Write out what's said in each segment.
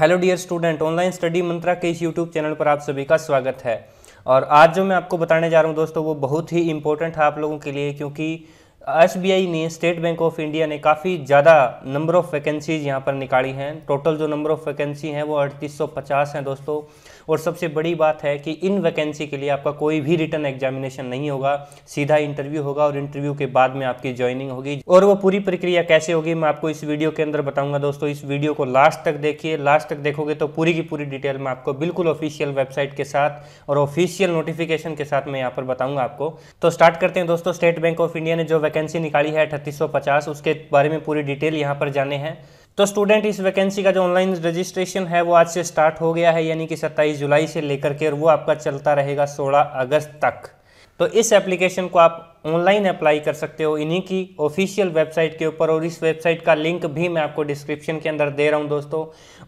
hello dear student online study mantra के इस YouTube channel पर आप सभी का स्वागत है और आज जो मैं आपको बताने जा रहा हूँ दोस्तों वो बहुत ही इंपॉर्टेंट है आप लोगों के लिए क्योंकि एस ने स्टेट बैंक ऑफ इंडिया ने काफ़ी ज़्यादा नंबर ऑफ़ वैकेंसीज़ यहाँ पर निकाली हैं टोटल जो नंबर ऑफ़ वैकेंसी हैं वो 3850 हैं दोस्तों और सबसे बड़ी बात है कि इन वैकेंसी के लिए आपका कोई भी रिटर्न एग्जामिनेशन नहीं होगा सीधा इंटरव्यू होगा और इंटरव्यू के बाद में आपकी ज्वाइनिंग होगी और वो पूरी प्रक्रिया कैसे होगी मैं आपको इस वीडियो के अंदर बताऊंगा दोस्तों इस वीडियो को लास्ट तक देखिए लास्ट तक देखोगे तो पूरी की पूरी डिटेल मैं आपको बिल्कुल ऑफिशियल वेबसाइट के साथ और ऑफिशियल नोटिफिकेशन के साथ मैं यहाँ पर बताऊँगा आपको तो स्टार्ट करते हैं दोस्तों स्टेट बैंक ऑफ इंडिया ने जो वैकेंसी निकाली है अठतीस उसके बारे में पूरी डिटेल यहाँ पर जाने हैं तो स्टूडेंट इस वैकेंसी का जो ऑनलाइन रजिस्ट्रेशन है वो आज से स्टार्ट हो गया है यानी कि 27 जुलाई से लेकर के और वो आपका चलता रहेगा 16 अगस्त तक तो इस एप्लीकेशन को आप ऑनलाइन अप्लाई कर सकते हो इन्हीं की ऑफिशियल वेबसाइट के ऊपर और इस वेबसाइट का लिंक भी मैं आपको डिस्क्रिप्शन के अंदर दे रहा हूं दोस्तों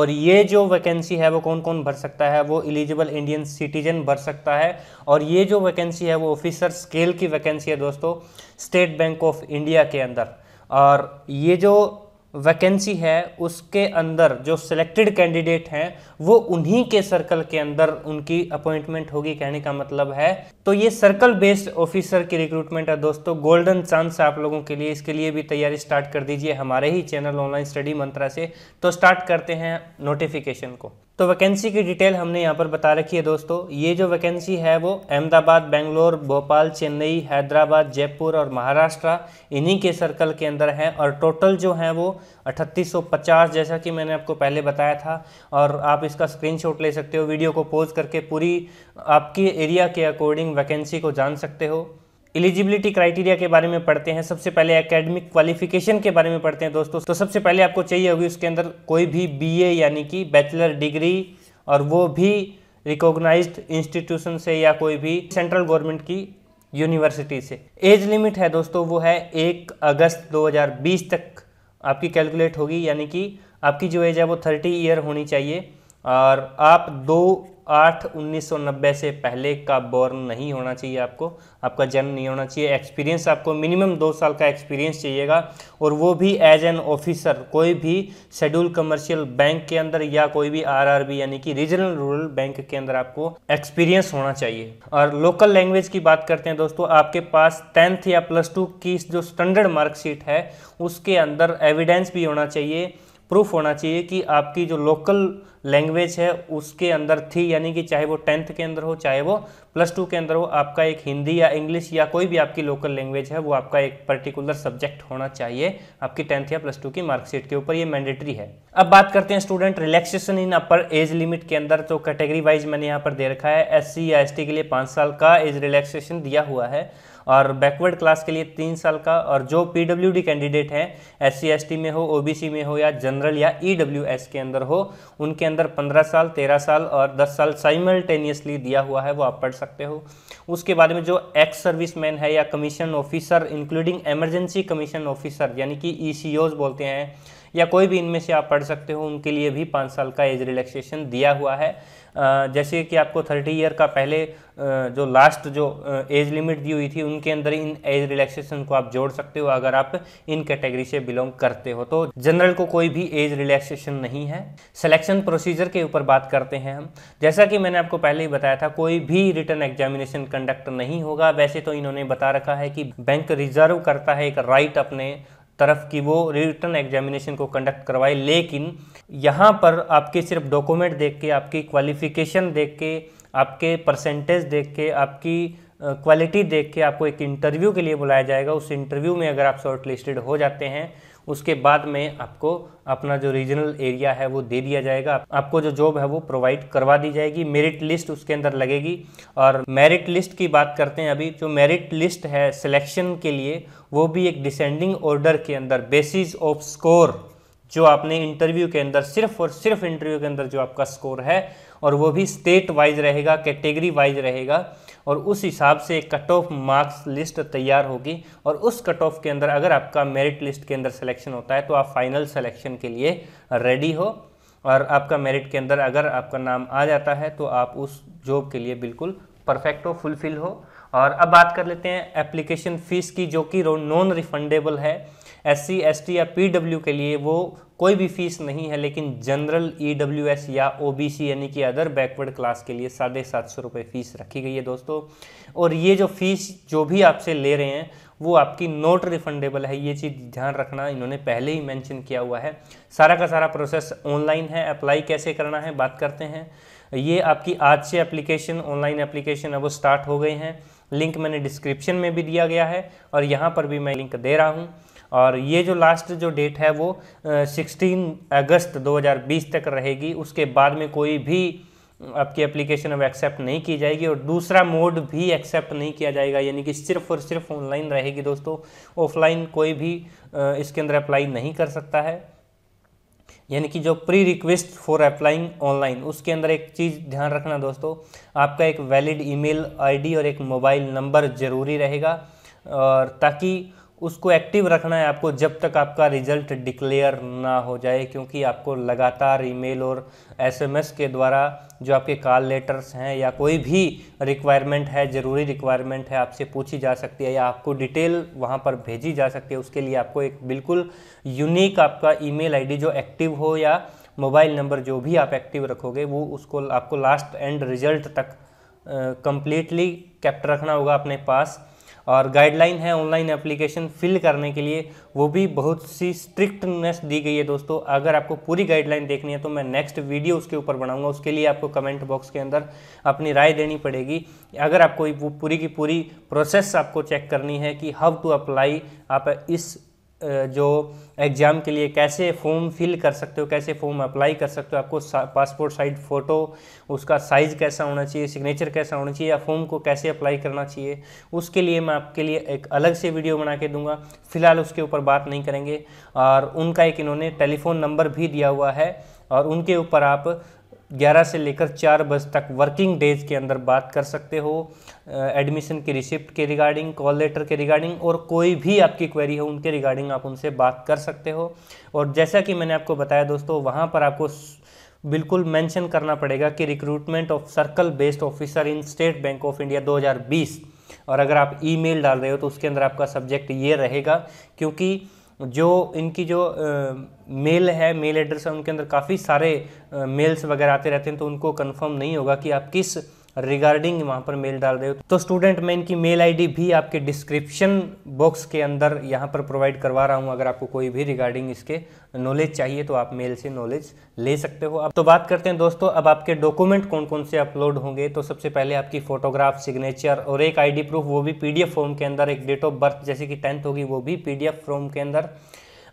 और ये जो वैकेंसी है वो कौन कौन भर सकता है वो एलिजिबल इंडियन सिटीजन भर सकता है और ये जो वैकेंसी है वो ऑफिसर स्केल की वैकेंसी है दोस्तों स्टेट बैंक ऑफ इंडिया के अंदर और ये जो वैकेंसी है उसके अंदर जो सिलेक्टेड कैंडिडेट हैं वो उन्हीं के सर्कल के अंदर उनकी अपॉइंटमेंट होगी कहने का मतलब है तो ये सर्कल बेस्ड ऑफिसर की रिक्रूटमेंट है दोस्तों गोल्डन चांस आप लोगों के लिए इसके लिए भी तैयारी स्टार्ट कर दीजिए हमारे ही चैनल ऑनलाइन स्टडी मंत्रा से तो स्टार्ट करते हैं नोटिफिकेशन को तो वैकेंसी की डिटेल हमने यहाँ पर बता रखी है दोस्तों ये जो वैकेंसी है वो अहमदाबाद बेंगलोर भोपाल चेन्नई हैदराबाद जयपुर और महाराष्ट्र इन्हीं के सर्कल के अंदर हैं और टोटल जो हैं वो 3850 जैसा कि मैंने आपको पहले बताया था और आप इसका स्क्रीनशॉट ले सकते हो वीडियो को पोज करके पूरी आपके एरिया के अकॉर्डिंग वैकेंसी को जान सकते हो एलिजिबिलिटी क्राइटेरिया के बारे में पढ़ते हैं सबसे पहले एकेडमिक क्वालिफिकेशन के बारे में पढ़ते हैं दोस्तों तो सबसे पहले आपको चाहिए होगी उसके अंदर कोई भी बीए यानी कि बैचलर डिग्री और वो भी रिकॉग्नाइज्ड इंस्टीट्यूशन से या कोई भी सेंट्रल गवर्नमेंट की यूनिवर्सिटी से एज लिमिट है दोस्तों वो है एक अगस्त दो तक आपकी कैलकुलेट होगी यानी कि आपकी जो एज है वो थर्टी ईयर होनी चाहिए और आप दो आठ उन्नीस सौ नब्बे से पहले का बॉर्न नहीं होना चाहिए आपको आपका जन्म नहीं होना चाहिए एक्सपीरियंस आपको मिनिमम दो साल का एक्सपीरियंस चाहिएगा और वो भी एज एन ऑफिसर कोई भी शेड्यूल कमर्शियल बैंक के अंदर या कोई भी आरआरबी यानी कि रीजनल रूरल बैंक के अंदर आपको एक्सपीरियंस होना चाहिए और लोकल लैंग्वेज की बात करते हैं दोस्तों आपके पास टेंथ या प्लस टू की जो स्टैंडर्ड मार्कशीट है उसके अंदर एविडेंस भी होना चाहिए प्रूफ होना चाहिए कि आपकी जो लोकल लैंग्वेज है उसके अंदर थी यानी कि चाहे वो टेंथ के अंदर हो चाहे वो प्लस टू के अंदर हो आपका एक हिंदी या इंग्लिश या कोई भी आपकी लोकल लैंग्वेज है वो आपका एक पर्टिकुलर सब्जेक्ट होना चाहिए आपकी टेंथ या प्लस टू की मार्कशीट के ऊपर ये मैंडेटरी है अब बात करते हैं student relaxation in upper age limit के अंदर तो कैटेगरी वाइज मैंने यहाँ पर दे रखा है एस या एस के लिए पाँच साल का एज रिलैक्सेशन दिया हुआ है और बैकवर्ड क्लास के लिए तीन साल का और जो पीडब्ल्यूडी कैंडिडेट है एस सी में हो ओबीसी में हो या जनरल या ईडब्ल्यूएस e के अंदर हो उनके अंदर पंद्रह साल तेरह साल और दस साल साइमल्टेनियसली दिया हुआ है वो आप पढ़ सकते हो उसके बाद में जो एक्स मैन है या commission officer including emergency commission officer यानी कि ई e बोलते हैं या कोई भी इनमें से आप पढ़ सकते हो उनके लिए भी पाँच साल का एज रिलैक्सेशन दिया हुआ है जैसे कि आपको थर्टी ईयर का पहले जो लास्ट जो एज लिमिट दी हुई थी उनके अंदर इन एज रिलैक्सेशन को आप जोड़ सकते हो अगर आप इन कैटेगरी से बिलोंग करते हो तो जनरल को कोई भी एज रिलैक्सेशन नहीं है सिलेक्शन प्रोसीजर के ऊपर बात करते हैं हम जैसा कि मैंने आपको पहले ही बताया था कोई भी रिटर्न एग्जामिनेशन कंडक्ट नहीं होगा वैसे तो इन्होंने बता रखा है कि बैंक रिजर्व करता है एक राइट अपने तरफ की वो रिटर्न एग्जामिनेशन को कंडक्ट करवाए लेकिन यहाँ पर आपके सिर्फ डॉक्यूमेंट देख के आपकी क्वालिफिकेशन देख के आपके परसेंटेज देख के आपकी क्वालिटी देख के आपको एक इंटरव्यू के लिए बुलाया जाएगा उस इंटरव्यू में अगर आप शॉर्ट लिस्टेड हो जाते हैं उसके बाद में आपको अपना जो रीजनल एरिया है वो दे दिया जाएगा आपको जो जॉब है वो प्रोवाइड करवा दी जाएगी मेरिट लिस्ट उसके अंदर लगेगी और मेरिट लिस्ट की बात करते हैं अभी जो मेरिट लिस्ट है सिलेक्शन के लिए वो भी एक डिसेंडिंग ऑर्डर के अंदर बेसिस ऑफ स्कोर जो आपने इंटरव्यू के अंदर सिर्फ और सिर्फ इंटरव्यू के अंदर जो आपका स्कोर है और वो भी स्टेट वाइज रहेगा कैटेगरी वाइज रहेगा और उस हिसाब से कट ऑफ मार्क्स लिस्ट तैयार होगी और उस कट ऑफ के अंदर अगर आपका मेरिट लिस्ट के अंदर सिलेक्शन होता है तो आप फाइनल सिलेक्शन के लिए रेडी हो और आपका मेरिट के अंदर अगर आपका नाम आ जाता है तो आप उस जॉब के लिए बिल्कुल परफेक्ट हो फुलफिल हो और अब बात कर लेते हैं एप्लीकेशन फ़ीस की जो कि नॉन रिफंडेबल है एस सी या पी के लिए वो कोई भी फीस नहीं है लेकिन जनरल ई e या ओ यानी कि अदर बैकवर्ड क्लास के लिए साढ़े सात सौ रुपये फ़ीस रखी गई है दोस्तों और ये जो फ़ीस जो भी आपसे ले रहे हैं वो आपकी नोट रिफंडेबल है ये चीज़ ध्यान रखना इन्होंने पहले ही मेंशन किया हुआ है सारा का सारा प्रोसेस ऑनलाइन है अप्लाई कैसे करना है बात करते हैं ये आपकी आज से एप्लीकेशन ऑनलाइन एप्लीकेशन अब स्टार्ट हो गए हैं लिंक मैंने डिस्क्रिप्शन में भी दिया गया है और यहाँ पर भी मैं लिंक दे रहा हूँ और ये जो लास्ट जो डेट है वो सिक्सटीन अगस्त 2020 तक रहेगी उसके बाद में कोई भी आपकी एप्लीकेशन अब एक्सेप्ट नहीं की जाएगी और दूसरा मोड भी एक्सेप्ट नहीं किया जाएगा यानी कि सिर्फ और सिर्फ ऑनलाइन रहेगी दोस्तों ऑफलाइन कोई भी इसके अंदर अप्लाई नहीं कर सकता है यानी कि जो pre request for applying online उसके अंदर एक चीज़ ध्यान रखना दोस्तों आपका एक वैलिड ईमेल आईडी और एक मोबाइल नंबर ज़रूरी रहेगा और ताकि उसको एक्टिव रखना है आपको जब तक आपका रिजल्ट डिक्लेयर ना हो जाए क्योंकि आपको लगातार ईमेल और एसएमएस के द्वारा जो आपके कॉल लेटर्स हैं या कोई भी रिक्वायरमेंट है ज़रूरी रिक्वायरमेंट है आपसे पूछी जा सकती है या आपको डिटेल वहाँ पर भेजी जा सकती है उसके लिए आपको एक बिल्कुल यूनिक आपका ई मेल जो एक्टिव हो या मोबाइल नंबर जो भी आप एक्टिव रखोगे वो उसको आपको लास्ट एंड रिजल्ट तक कम्प्लीटली कैप्ट रखना होगा अपने पास और गाइडलाइन है ऑनलाइन एप्लीकेशन फिल करने के लिए वो भी बहुत सी स्ट्रिक्टनेस दी गई है दोस्तों अगर आपको पूरी गाइडलाइन देखनी है तो मैं नेक्स्ट वीडियो उसके ऊपर बनाऊंगा उसके लिए आपको कमेंट बॉक्स के अंदर अपनी राय देनी पड़ेगी अगर आपको वो पूरी की पूरी प्रोसेस आपको चेक करनी है कि हाउ टू अप्लाई आप इस जो एग्ज़ाम के लिए कैसे फॉर्म फिल कर सकते हो कैसे फॉर्म अप्लाई कर सकते हो आपको पासपोर्ट साइज फ़ोटो उसका साइज़ कैसा होना चाहिए सिग्नेचर कैसा होना चाहिए या फॉर्म को कैसे अप्लाई करना चाहिए उसके लिए मैं आपके लिए एक अलग से वीडियो बना के दूंगा फिलहाल उसके ऊपर बात नहीं करेंगे और उनका एक इन्होंने टेलीफ़ोन नंबर भी दिया हुआ है और उनके ऊपर आप 11 से लेकर 4 बज तक वर्किंग डेज के अंदर बात कर सकते हो एडमिशन की रिसिप्ट के रिगार्डिंग कॉल लेटर के रिगार्डिंग और कोई भी आपकी क्वेरी हो उनके रिगार्डिंग आप उनसे बात कर सकते हो और जैसा कि मैंने आपको बताया दोस्तों वहाँ पर आपको बिल्कुल मेंशन करना पड़ेगा कि recruitment of circle based officer in State Bank of India 2020 और अगर आप ईमेल डाल रहे हो तो उसके अंदर आपका सब्जेक्ट ये रहेगा क्योंकि जो इनकी जो मेल है मेल एड्रेस है उनके अंदर काफ़ी सारे मेल्स वगैरह आते रहते हैं तो उनको कंफर्म नहीं होगा कि आप किस रिगार्डिंग वहाँ पर मेल डाल रहे हो तो स्टूडेंट मैं इनकी मेल आईडी भी आपके डिस्क्रिप्शन बॉक्स के अंदर यहाँ पर प्रोवाइड करवा रहा हूँ अगर आपको कोई भी रिगार्डिंग इसके नॉलेज चाहिए तो आप मेल से नॉलेज ले सकते हो अब तो बात करते हैं दोस्तों अब आपके डॉक्यूमेंट कौन कौन से अपलोड होंगे तो सबसे पहले आपकी फोटोग्राफ सिग्नेचर और एक आई प्रूफ वो भी पी फॉर्म के अंदर एक डेट ऑफ बर्थ जैसे कि टेंथ होगी वो भी पी फॉर्म के अंदर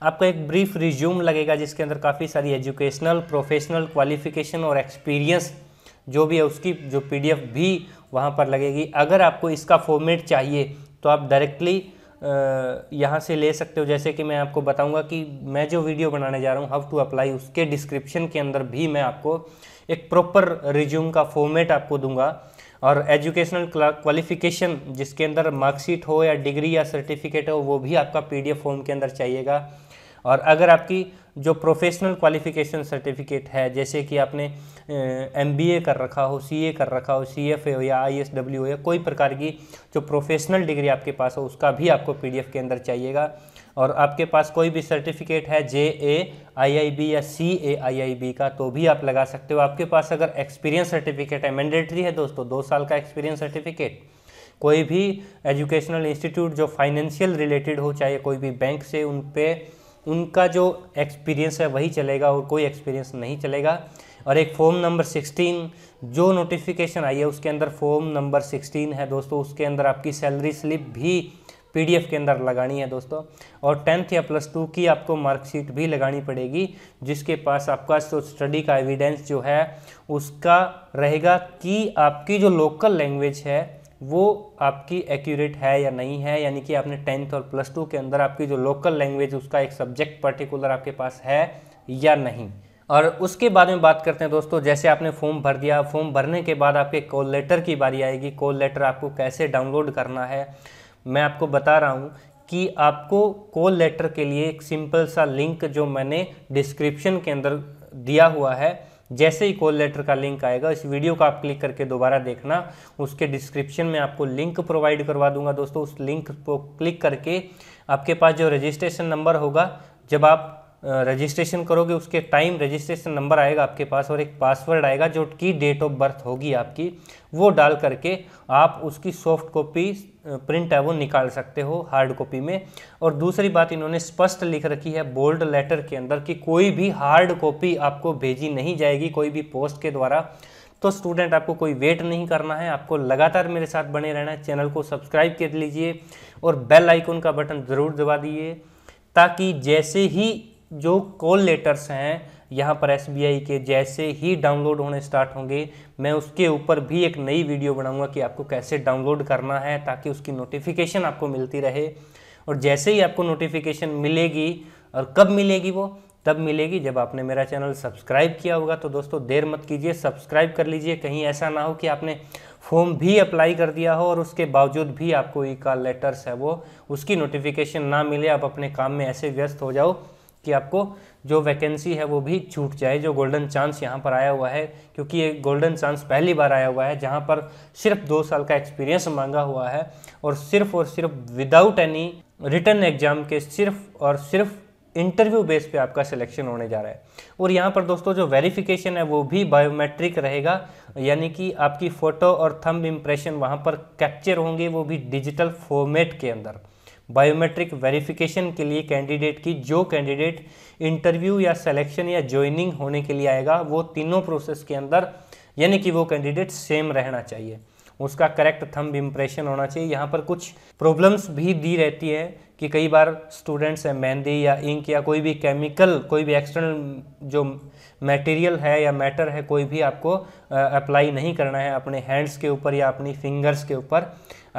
आपका एक ब्रीफ रिज्यूम लगेगा जिसके अंदर काफ़ी सारी एजुकेशनल प्रोफेशनल क्वालिफिकेशन और एक्सपीरियंस जो भी है उसकी जो पीडीएफ भी वहाँ पर लगेगी अगर आपको इसका फॉर्मेट चाहिए तो आप डायरेक्टली यहाँ से ले सकते हो जैसे कि मैं आपको बताऊँगा कि मैं जो वीडियो बनाने जा रहा हूँ हाउ टू अप्लाई उसके डिस्क्रिप्शन के अंदर भी मैं आपको एक प्रॉपर रिज्यूम का फॉर्मेट आपको दूंगा और एजुकेशनल क्वालिफिकेशन जिसके अंदर मार्कशीट हो या डिग्री या सर्टिफिकेट हो वो भी आपका पीडीएफ फॉर्म के अंदर चाहिएगा और अगर आपकी जो प्रोफेशनल क्वालिफिकेशन सर्टिफिकेट है जैसे कि आपने एम बी ए कर रखा हो सी ए कर रखा हो सी एफ ए हो या आई एस डब्ल्यू हो या कोई प्रकार की जो प्रोफेशनल डिग्री आपके पास हो उसका भी आपको पी डी एफ के अंदर चाहिएगा और आपके पास कोई भी सर्टिफिकेट है जे ए आई आई बी या सी ए आई आई बी का तो भी आप लगा सकते हो आपके पास अगर एक्सपीरियंस सर्टिफिकेट है मैंडेटरी है दोस्तों दो साल का एक्सपीरियंस सर्टिफिकेट कोई भी एजुकेशनल इंस्टीट्यूट जो फाइनेंशियल रिलेटेड हो चाहे कोई भी बैंक से उन पर उनका जो एक्सपीरियंस है वही चलेगा और कोई एक्सपीरियंस नहीं चलेगा और एक फॉर्म नंबर सिक्सटीन जो नोटिफिकेशन आई है उसके अंदर फॉर्म नंबर सिक्सटीन है दोस्तों उसके अंदर आपकी सैलरी स्लिप भी पीडीएफ के अंदर लगानी है दोस्तों और टेंथ या प्लस टू की आपको मार्कशीट भी लगानी पड़ेगी जिसके पास आपका जो स्टडी का एविडेंस जो है उसका रहेगा कि आपकी जो लोकल लैंग्वेज है वो आपकी एक्यूरेट है या नहीं है यानी कि आपने टेंथ और प्लस टू के अंदर आपकी जो लोकल लैंग्वेज उसका एक सब्जेक्ट पर्टिकुलर आपके पास है या नहीं और उसके बाद में बात करते हैं दोस्तों जैसे आपने फॉर्म भर दिया फॉर्म भरने के बाद आपके कॉल लेटर की बारी आएगी कॉल लेटर आपको कैसे डाउनलोड करना है मैं आपको बता रहा हूँ कि आपको कॉल लेटर के लिए एक सिंपल सा लिंक जो मैंने डिस्क्रिप्शन के अंदर दिया हुआ है जैसे ही कॉल लेटर का लिंक आएगा इस वीडियो को आप क्लिक करके दोबारा देखना उसके डिस्क्रिप्शन में आपको लिंक प्रोवाइड करवा दूंगा दोस्तों उस लिंक को क्लिक करके आपके पास जो रजिस्ट्रेशन नंबर होगा जब आप रजिस्ट्रेशन करोगे उसके टाइम रजिस्ट्रेशन नंबर आएगा आपके पास और एक पासवर्ड आएगा जो की डेट ऑफ बर्थ होगी आपकी वो डाल करके आप उसकी सॉफ्ट कॉपी प्रिंट है वो निकाल सकते हो हार्ड कॉपी में और दूसरी बात इन्होंने स्पष्ट लिख रखी है बोल्ड लेटर के अंदर कि कोई भी हार्ड कॉपी आपको भेजी नहीं जाएगी कोई भी पोस्ट के द्वारा तो स्टूडेंट आपको कोई वेट नहीं करना है आपको लगातार मेरे साथ बने रहना है चैनल को सब्सक्राइब कर लीजिए और बेल आइकन का बटन ज़रूर दबा दीजिए ताकि जैसे ही जो कॉल लेटर्स हैं यहाँ पर एस के जैसे ही डाउनलोड होने स्टार्ट होंगे मैं उसके ऊपर भी एक नई वीडियो बनाऊंगा कि आपको कैसे डाउनलोड करना है ताकि उसकी नोटिफिकेशन आपको मिलती रहे और जैसे ही आपको नोटिफिकेशन मिलेगी और कब मिलेगी वो तब मिलेगी जब आपने मेरा चैनल सब्सक्राइब किया होगा तो दोस्तों देर मत कीजिए सब्सक्राइब कर लीजिए कहीं ऐसा ना हो कि आपने फॉर्म भी अप्लाई कर दिया हो और उसके बावजूद भी आपको ई कॉल लेटर्स है वो उसकी नोटिफिकेशन ना मिले आप अपने काम में ऐसे व्यस्त हो जाओ कि आपको जो वैकेंसी है वो भी छूट जाए जो गोल्डन चांस यहाँ पर आया हुआ है क्योंकि ये गोल्डन चांस पहली बार आया हुआ है जहाँ पर सिर्फ दो साल का एक्सपीरियंस मांगा हुआ है और सिर्फ और सिर्फ विदाउट एनी रिटर्न एग्जाम के सिर्फ और सिर्फ इंटरव्यू बेस पे आपका सिलेक्शन होने जा रहा है और यहाँ पर दोस्तों जो वेरिफिकेशन है वो भी बायोमेट्रिक रहेगा यानी कि आपकी फ़ोटो और थंब इम्प्रेशन वहाँ पर कैप्चर होंगे वो भी डिजिटल फॉर्मेट के अंदर बायोमेट्रिक वेरिफिकेशन के लिए कैंडिडेट की जो कैंडिडेट इंटरव्यू या सिलेक्शन या ज्वाइनिंग होने के लिए आएगा वो तीनों प्रोसेस के अंदर यानी कि वो कैंडिडेट सेम रहना चाहिए उसका करेक्ट थंब इम्प्रेशन होना चाहिए यहाँ पर कुछ प्रॉब्लम्स भी दी रहती है कि कई बार स्टूडेंट्स हैं मेहंदी या इंक या कोई भी केमिकल कोई भी एक्सटर्नल जो मटेरियल है या मैटर है कोई भी आपको अप्लाई नहीं करना है अपने हैंड्स के ऊपर या अपनी फिंगर्स के ऊपर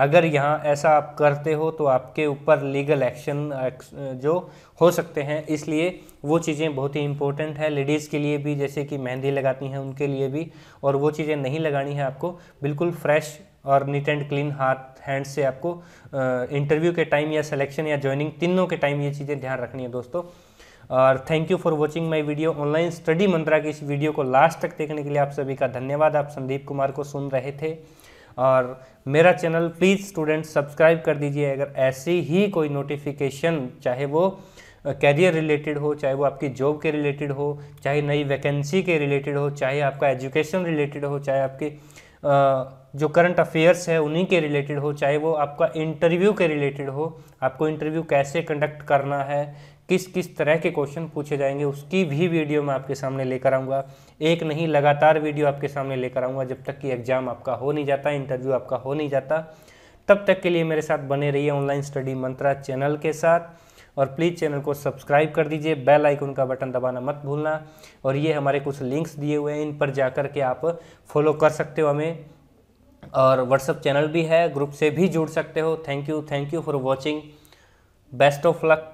अगर यहाँ ऐसा आप करते हो तो आपके ऊपर लीगल एक्शन जो हो सकते हैं इसलिए वो चीज़ें बहुत ही इंपॉर्टेंट है लेडीज़ के लिए भी जैसे कि मेहंदी लगाती हैं उनके लिए भी और वो चीज़ें नहीं लगानी है आपको बिल्कुल फ्रेश और नीट एंड क्लीन हाथ हैंड से आपको इंटरव्यू के टाइम या सिलेक्शन या ज्वाइनिंग तीनों के टाइम ये चीज़ें ध्यान रखनी है दोस्तों और thank you for watching my video online study mantra की इस वीडियो को लास्ट तक देखने के लिए आप सभी का धन्यवाद आप संदीप कुमार को सुन रहे थे और मेरा चैनल प्लीज़ स्टूडेंट सब्सक्राइब कर दीजिए अगर ऐसी ही कोई नोटिफिकेशन चाहे वो कैरियर रिलेटेड हो चाहे वो आपकी जॉब के रिलेटेड हो चाहे नई वैकेंसी के रिलेटेड हो चाहे आपका एजुकेशन रिलेटेड हो चाहे आपके जो करंट अफेयर्स है उन्हीं के रिलेटेड हो चाहे वो आपका इंटरव्यू के रिलेटेड हो आपको इंटरव्यू कैसे कंडक्ट करना है किस किस तरह के क्वेश्चन पूछे जाएंगे उसकी भी वीडियो मैं आपके सामने लेकर आऊँगा एक नहीं लगातार वीडियो आपके सामने लेकर आऊँगा जब तक कि एग्ज़ाम आपका हो नहीं जाता इंटरव्यू आपका हो नहीं जाता तब तक के लिए मेरे साथ बने रहिए ऑनलाइन स्टडी मंत्रा चैनल के साथ और प्लीज़ चैनल को सब्सक्राइब कर दीजिए बेल आइकन का बटन दबाना मत भूलना और ये हमारे कुछ लिंक्स दिए हुए हैं इन पर जाकर के आप फॉलो कर सकते हो हमें और व्हाट्सअप चैनल भी है ग्रुप से भी जुड़ सकते हो thank you thank you for watching best of luck